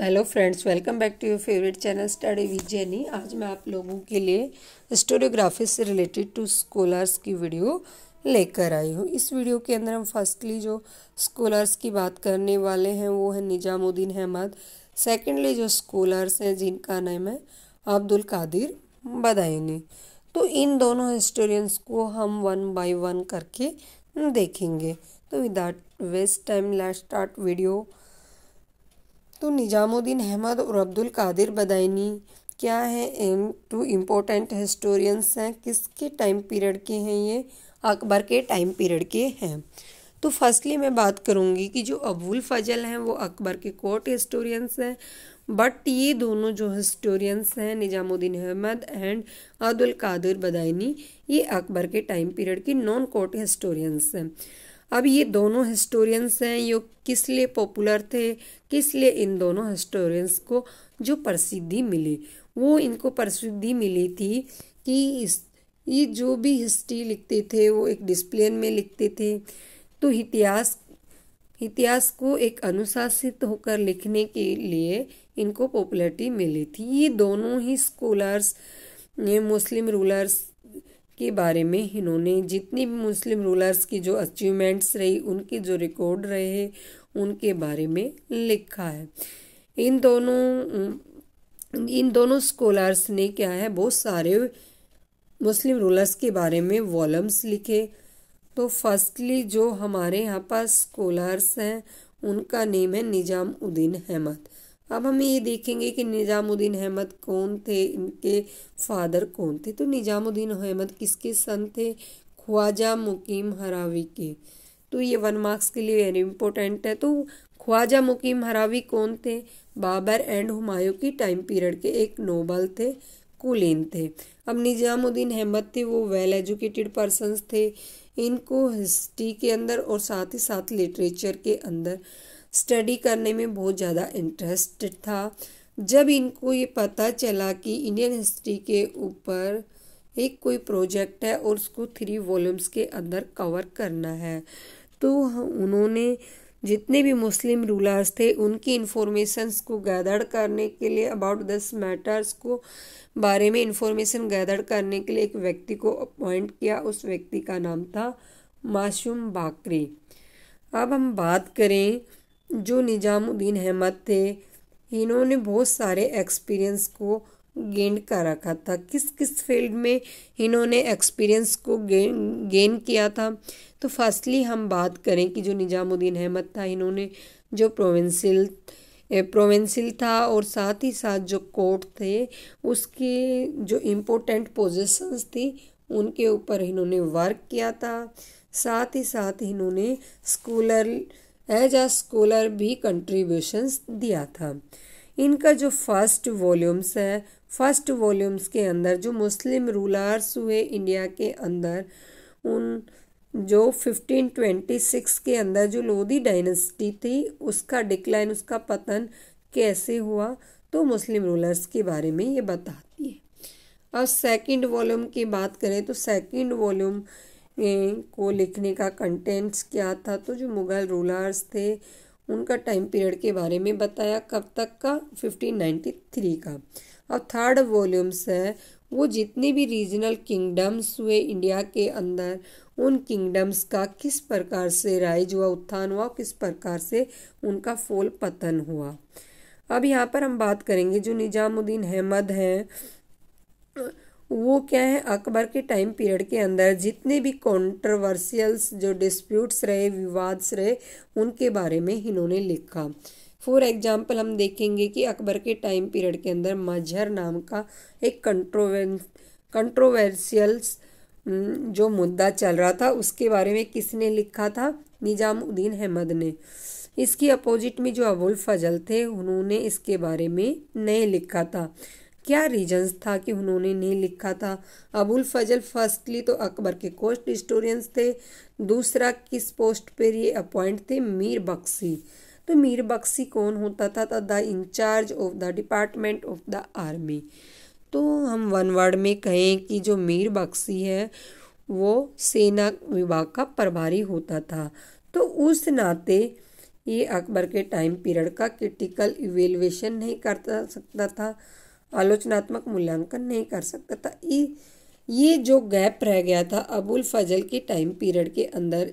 hello friends welcome back to your favourite channel study with Jenny आज मैं आप लोगों के लिए स्टोरियोग्राफी से रिलेटेड टू स्कॉलर्स की वीडियो लेकर आई हूँ इस वीडियो के अंदर हम फर्स्टली जो स्कॉलर्स की बात करने वाले हैं वो है निजामुद्दीन अहमद सेकेंडली जो स्कॉलर्स हैं जिनका नाम है अब्दुल कादिर बदायनी तो इन दोनों हिस्टोरियंस को हम वन बाई वन करके देखेंगे तो without waste time let start video तो निज़ामुद्दीन अहमद और अब्दुल कादिर बदायनी क्या है एम टू इम्पोर्टेंट हिस्टोरियंस हैं किसके टाइम पीरियड के हैं ये अकबर के टाइम पीरियड के हैं तो फर्स्टली मैं बात करूँगी कि जो अबुल फजल हैं वो अकबर के कोर्ट हिस्टोरियंस हैं बट ये दोनों जो हिस्टोरियंस हैं निज़ामुद्दीन अहमद एंड अब्दुल कादिर बदायनी ये अकबर के टाइम पीरियड के नॉन कोर्ट हिस्टोरियंस हैं अब ये दोनों हिस्टोरियंस हैं ये किस लिए पॉपुलर थे किस लिए इन दोनों हिस्टोरियंस को जो प्रसिद्धि मिली वो इनको प्रसिद्धि मिली थी कि इस ये जो भी हिस्ट्री लिखते थे वो एक डिस्प्लेन में लिखते थे तो इतिहास इतिहास को एक अनुशासित होकर लिखने के लिए इनको पॉपुलरिटी मिली थी ये दोनों ही स्कॉलर्स मुस्लिम रूलर्स के बारे में इन्होंने जितनी भी मुस्लिम रूलर्स की जो अचीवमेंट्स रही उनके जो रिकॉर्ड रहे उनके बारे में लिखा है इन दोनों इन दोनों स्कॉलर्स ने क्या है बहुत सारे मुस्लिम रूलर्स के बारे में वॉलम्स लिखे तो फर्स्टली जो हमारे यहाँ पर स्कॉलर्स हैं उनका नेम है निजाम उद्दीन अहमद अब हम ये देखेंगे कि निज़ामुद्दीन अहमद कौन थे इनके फादर कौन थे तो निज़ामुद्दीन अहमद किसके सन थे ख्वाजा मुकीम हरावी के तो ये वन मार्क्स के लिए वेरी इंपॉर्टेंट है तो ख्वाजा मुकीम हरावी कौन थे बाबर एंड हुमायूं की टाइम पीरियड के एक नोबल थे कुलीन थे अब निज़ामुद्दीन अहमद थे वो वेल एजुकेटेड पर्सनस थे इनको हिस्ट्री के अंदर और साथ ही साथ लिटरेचर के अंदर स्टडी करने में बहुत ज़्यादा इंटरेस्ट था जब इनको ये पता चला कि इंडियन हिस्ट्री के ऊपर एक कोई प्रोजेक्ट है और उसको थ्री वॉल्यूम्स के अंदर कवर करना है तो उन्होंने जितने भी मुस्लिम रूलर्स थे उनकी इन्फॉर्मेशंस को गैदर करने के लिए अबाउट दस मैटर्स को बारे में इन्फॉर्मेशन गैदर करने के लिए एक व्यक्ति को अपॉइंट किया उस व्यक्ति का नाम था मासूम बाकरी अब हम बात करें जो निज़ामुद्दीन अहमद थे इन्होंने बहुत सारे एक्सपीरियंस को गेन कर रखा था किस किस फील्ड में इन्होंने एक्सपीरियंस को गेन गेन किया था तो फर्स्टली हम बात करें कि जो निज़ामुद्दीन अहमद था इन्होंने जो प्रोविंशियल प्रोविंशियल था और साथ ही साथ जो कोर्ट थे उसकी जो इम्पोर्टेंट पोजिशंस थी उनके ऊपर इन्होंने वर्क किया था साथ ही साथ इन्होंने स्कूलर एज आ स्कॉलर भी कंट्रीब्यूशंस दिया था इनका जो फर्स्ट वॉल्यूम्स है फर्स्ट वॉल्यूम्स के अंदर जो मुस्लिम रूलर्स हुए इंडिया के अंदर उन जो 1526 के अंदर जो लोधी डायनेस्टी थी उसका डिक्लाइन उसका पतन कैसे हुआ तो मुस्लिम रूलर्स के बारे में ये बताती है अब सेकंड वॉल्यूम की बात करें तो सेकंड वॉल्यूम को लिखने का कंटेंट्स क्या था तो जो मुग़ल रूलर्स थे उनका टाइम पीरियड के बारे में बताया कब तक का 1593 का अब थर्ड वॉल्यूम्स है वो जितने भी रीजनल किंगडम्स हुए इंडिया के अंदर उन किंगडम्स का किस प्रकार से राइज हुआ उत्थान हुआ किस प्रकार से उनका फोल पतन हुआ अब यहाँ पर हम बात करेंगे जो निज़ामुद्दीन अहमद हैं वो क्या है अकबर के टाइम पीरियड के अंदर जितने भी कॉन्ट्रोवर्सियल्स जो डिस्प्यूट्स रहे विवाद्स रहे उनके बारे में इन्होंने लिखा फॉर एग्जाम्पल हम देखेंगे कि अकबर के टाइम पीरियड के अंदर मजहर नाम का एक कंट्रोवें कंट्रोवर्सियल्स जो मुद्दा चल रहा था उसके बारे में किसने लिखा था निजामुद्दीन अहमद ने इसकी अपोजिट में जो अबुल फजल थे उन्होंने इसके बारे में नहीं लिखा था क्या रीजंस था कि उन्होंने नहीं लिखा था अबुल फजल फर्स्टली तो अकबर के कोस्ट हिस्टोरियंस थे दूसरा किस पोस्ट पर ये अपॉइंट थे मीर बख्शी तो मीर बख्शी कौन होता था the in-charge of the department of the army तो हम वन वर्ड में कहें कि जो मीर बख्शी है वो सेना विभाग का प्रभारी होता था तो उस नाते ये अकबर के टाइम पीरियड का क्रिटिकल इवेलुएशन नहीं करता सकता था आलोचनात्मक मूल्यांकन नहीं कर सकता था ये जो गैप रह गया था अबुल फजल के टाइम पीरियड के अंदर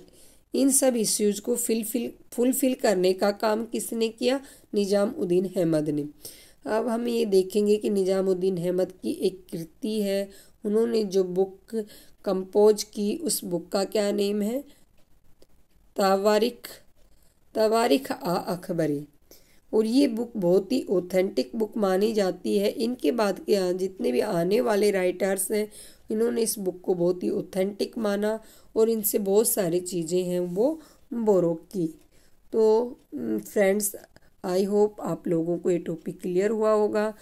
इन सब इश्यूज को फिलफिल फुलफिल करने का काम किसने किया निजामुद्दीन अहमद ने अब हम ये देखेंगे कि निजामुद्दीन अहमद की एक कृति है उन्होंने जो बुक कंपोज की उस बुक का क्या नेम है तवारिख तवारिख आ अखबरी और ये बुक बहुत ही ऑथेंटिक बुक मानी जाती है इनके बाद के हाँ, जितने भी आने वाले राइटर्स हैं इन्होंने इस बुक को बहुत ही ऑथेंटिक माना और इनसे बहुत सारी चीज़ें हैं वो बोरो की तो फ्रेंड्स आई होप आप लोगों को ये टॉपिक क्लियर हुआ होगा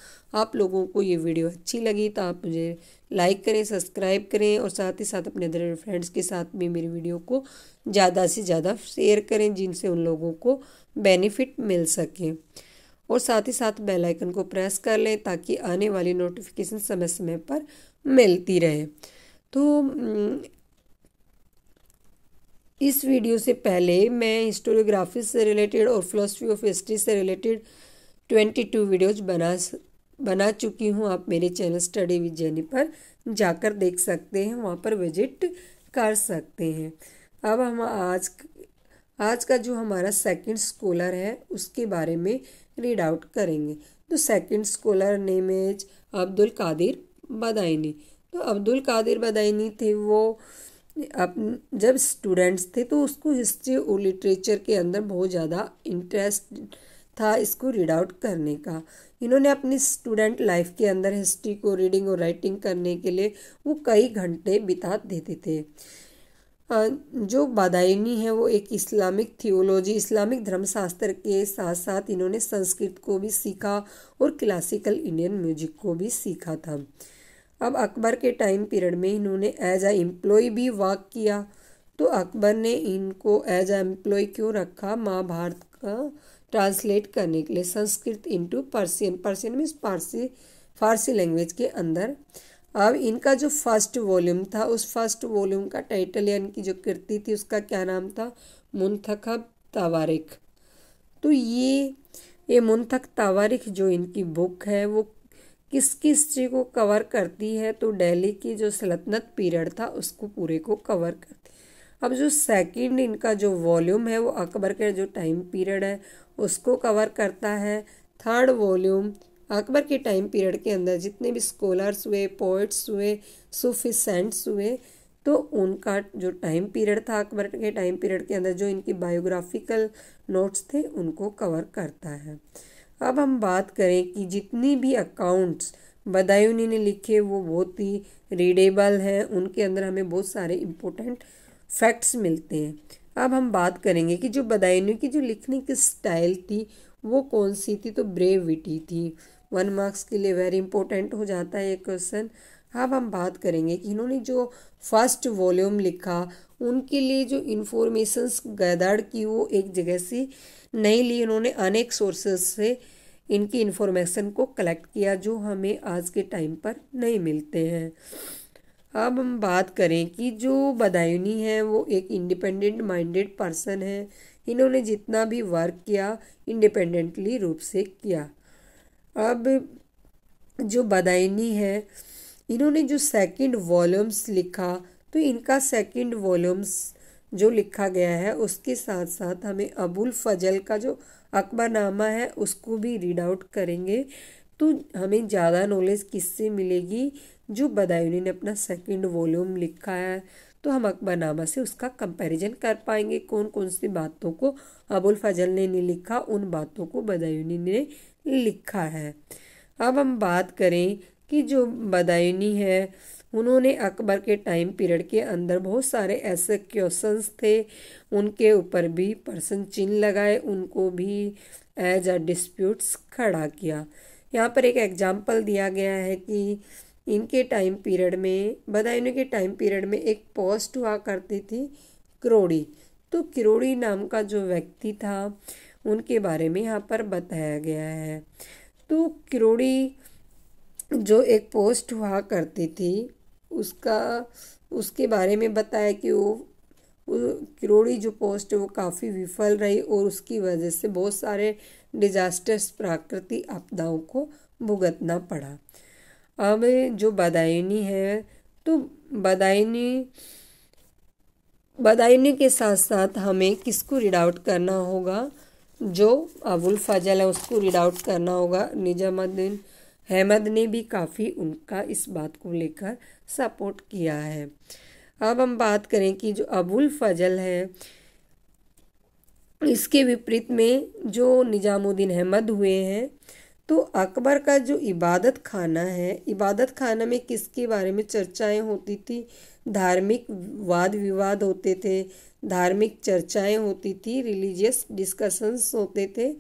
आप लोगों को ये वीडियो अच्छी लगी तो आप मुझे लाइक करें सब्सक्राइब करें और साथ ही साथ अपने अदर फ्रेंड्स के साथ भी मेरी वीडियो को ज़्यादा से ज़्यादा शेयर करें जिनसे उन लोगों को बेनिफिट मिल सके और साथ ही साथ बेल आइकन को प्रेस कर लें ताकि आने वाली नोटिफिकेशन समय समय पर मिलती रहे तो इस वीडियो से पहले मैं हिस्टोरियोग्राफी से रिलेटेड और फिलोसफी ऑफ हिस्ट्री से रिलेटेड ट्वेंटी टू वीडियोज बना बना चुकी हूँ आप मेरे चैनल स्टडी विद जेनी पर जाकर देख सकते हैं वहाँ पर विजिट कर सकते हैं अब हम आज आज का जो हमारा सेकंड स्कॉलर है उसके बारे में रीड आउट करेंगे तो second scholar name is Abdul Qadir Badayuni तो अब्दुल कादिर बदायनी थे वो अब जब स्टूडेंट्स थे तो उसको हिस्ट्री और लिटरेचर के अंदर बहुत ज़्यादा इंटरेस्ट था इसको रीड आउट करने का इन्होंने अपनी स्टूडेंट लाइफ के अंदर हिस्ट्री को रीडिंग और राइटिंग करने के लिए वो कई घंटे बिता देते थे जो बादायनी है वो एक इस्लामिक थियोलॉजी इस्लामिक धर्मशास्त्र के साथ साथ इन्होंने संस्कृत को भी सीखा और क्लासिकल इंडियन म्यूजिक को भी सीखा था अब अकबर के टाइम पीरियड में इन्होंने एज अ एम्प्लॉय भी वर्क किया तो अकबर ने इनको एज अ एम्प्लॉय क्यों रखा महाभारत का ट्रांसलेट करने के लिए Sanskrit into Persian Persian means Farsi Farsi language के अंदर अब इनका जो फर्स्ट वॉल्यूम था उस फर्स्ट वॉल्यूम का टाइटल या इनकी जो कृति थी उसका क्या नाम था मुंतखब तवारिख तो ये ये मुंतक तवारिख जो इनकी बुक है वो किस किस चीज़ को कवर करती है तो दिल्ली की जो सल्तनत पीरियड था उसको पूरे को कवर करती अब जो सेकंड इनका जो वॉल्यूम है वो अकबर के जो टाइम पीरियड है उसको कवर करता है थर्ड वॉल्यूम अकबर के टाइम पीरियड के अंदर जितने भी स्कॉलर्स हुए पोइट्स हुए सूफिसेंट्स हुए तो उनका जो टाइम पीरियड था अकबर के टाइम पीरियड के अंदर जो इनकी बायोग्राफिकल नोट्स थे उनको कवर करता है अब हम बात करें कि जितनी भी अकाउंट्स बदायूनी ने लिखे वो बहुत ही रीडेबल हैं उनके अंदर हमें बहुत सारे इम्पोर्टेंट फैक्ट्स मिलते हैं अब हम बात करेंगे कि जो बदायूनी की जो लिखने की स्टाइल थी वो कौन सी थी तो ब्रेविटी थी वन मार्क्स के लिए वेरी इंपॉर्टेंट हो जाता है ये क्वेश्चन अब हम बात करेंगे कि इन्होंने जो फर्स्ट वॉल्यूम लिखा उनके लिए जो इन्फॉर्मेशंस गदड़ की वो एक जगह से नहीं ली उन्होंने अनेक सोर्सेस से इनकी इन्फॉर्मेशन को कलेक्ट किया जो हमें आज के टाइम पर नहीं मिलते हैं अब हम बात करें कि जो बदायूनी है वो एक इंडिपेंडेंट माइंडेड पर्सन है इन्होंने जितना भी वर्क किया इंडिपेंडेंटली रूप से किया अब जो बदायूनी है इन्होंने जो सेकंड वॉल्यूम्स लिखा तो इनका सेकंड वॉल्यूम्स जो लिखा गया है उसके साथ साथ हमें अबुल फजल का जो नामा है उसको भी रीड आउट करेंगे तो हमें ज़्यादा नॉलेज किससे मिलेगी जो बदायूनी ने अपना सेकंड वॉल्यूम लिखा है तो हम अकबरनामा से उसका कंपैरिजन कर पाएंगे कौन कौन सी बातों को अबुल फजल ने नहीं लिखा उन बातों को बदायूनी ने लिखा है अब हम बात करें कि जो बदायूनी है उन्होंने अकबर के टाइम पीरियड के अंदर बहुत सारे ऐसे क्वेश्चन थे उनके ऊपर भी पर्सन चिन्ह लगाए उनको भी एज अ डिस्प्यूट्स खड़ा किया यहाँ पर एक एग्जाम्पल दिया गया है कि इनके टाइम पीरियड में बदायूं के टाइम पीरियड में एक पोस्ट हुआ करती थी करोड़ी तो किरोड़ी नाम का जो व्यक्ति था उनके बारे में यहाँ पर बताया गया है तो किरोड़ी जो एक पोस्ट हुआ करती थी उसका उसके बारे में बताया कि वो किरोड़ी जो पोस्ट है वो काफ़ी विफल रही और उसकी वजह से बहुत सारे डिजास्टर्स प्राकृतिक आपदाओं को भुगतना पड़ा अब जो बदायनी है तो बदायनी बदायनी के साथ साथ हमें किसको रीड आउट करना होगा जो अबुल फजल है उसको रीड आउट करना होगा निजामुद्दीन हेमंत ने भी काफ़ी उनका इस बात को लेकर सपोर्ट किया है अब हम बात करें कि जो अबुल फजल है इसके विपरीत में जो निज़ामुद्दीन अहमद हुए हैं तो अकबर का जो इबादत खाना है इबादत खाना में किसके बारे में चर्चाएं होती थी धार्मिक वाद विवाद होते थे धार्मिक चर्चाएं होती थी रिलीजियस डिस्कशंस होते थे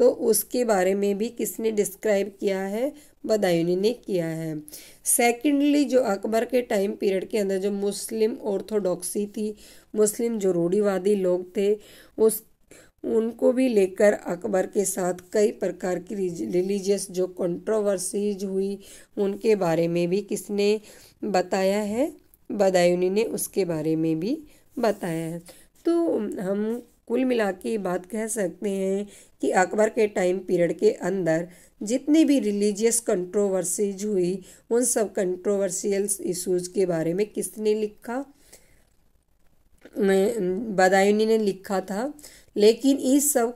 तो उसके बारे में भी किसने डिस्क्राइब किया है बदायूनी ने किया है सेकेंडली जो अकबर के टाइम पीरियड के अंदर जो मुस्लिम ऑर्थोडॉक्सी थी मुस्लिम जो रूढ़ीवादी लोग थे उस उनको भी लेकर अकबर के साथ कई प्रकार की रिलीजियस जो कंट्रोवर्सीज हुई उनके बारे में भी किसने बताया है बदायूनी ने उसके बारे में भी बताया है तो हम कुल मिला के बात कह सकते हैं कि अकबर के टाइम पीरियड के अंदर जितनी भी रिलीजियस कंट्रोवर्सीज हुई उन सब कंट्रोवर्सियल इशूज के बारे में किसने लिखा बदायूनी ने लिखा था लेकिन इस सब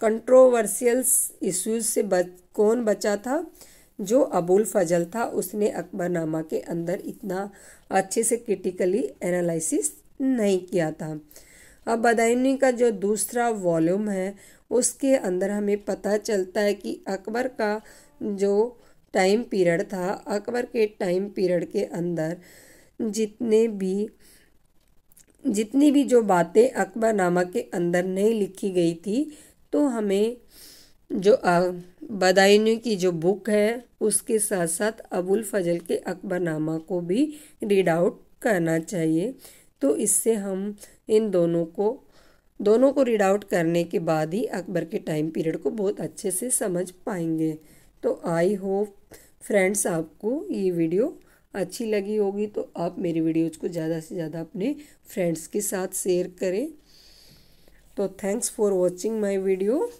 कंट्रोवर्सियल इशूज़ से बच कौन बचा था जो अबुल फजल था उसने अकबरनामा के अंदर इतना अच्छे से क्रिटिकली एनालिसिस नहीं किया था अब बदायूनी का जो दूसरा वॉल्यूम है उसके अंदर हमें पता चलता है कि अकबर का जो टाइम पीरियड था अकबर के टाइम पीरियड के अंदर जितने भी जितनी भी जो बातें अकबर नामा के अंदर नहीं लिखी गई थी तो हमें जो बदायूनी की जो बुक है उसके साथ साथ अबुल फजल के नामा को भी रीड आउट करना चाहिए तो इससे हम इन दोनों को दोनों को रीड आउट करने के बाद ही अकबर के टाइम पीरियड को बहुत अच्छे से समझ पाएंगे तो आई होप फ्रेंड्स आपको ये वीडियो अच्छी लगी होगी तो आप मेरी वीडियोज़ को ज़्यादा से ज़्यादा अपने फ्रेंड्स के साथ शेयर करें तो thanks for watching my video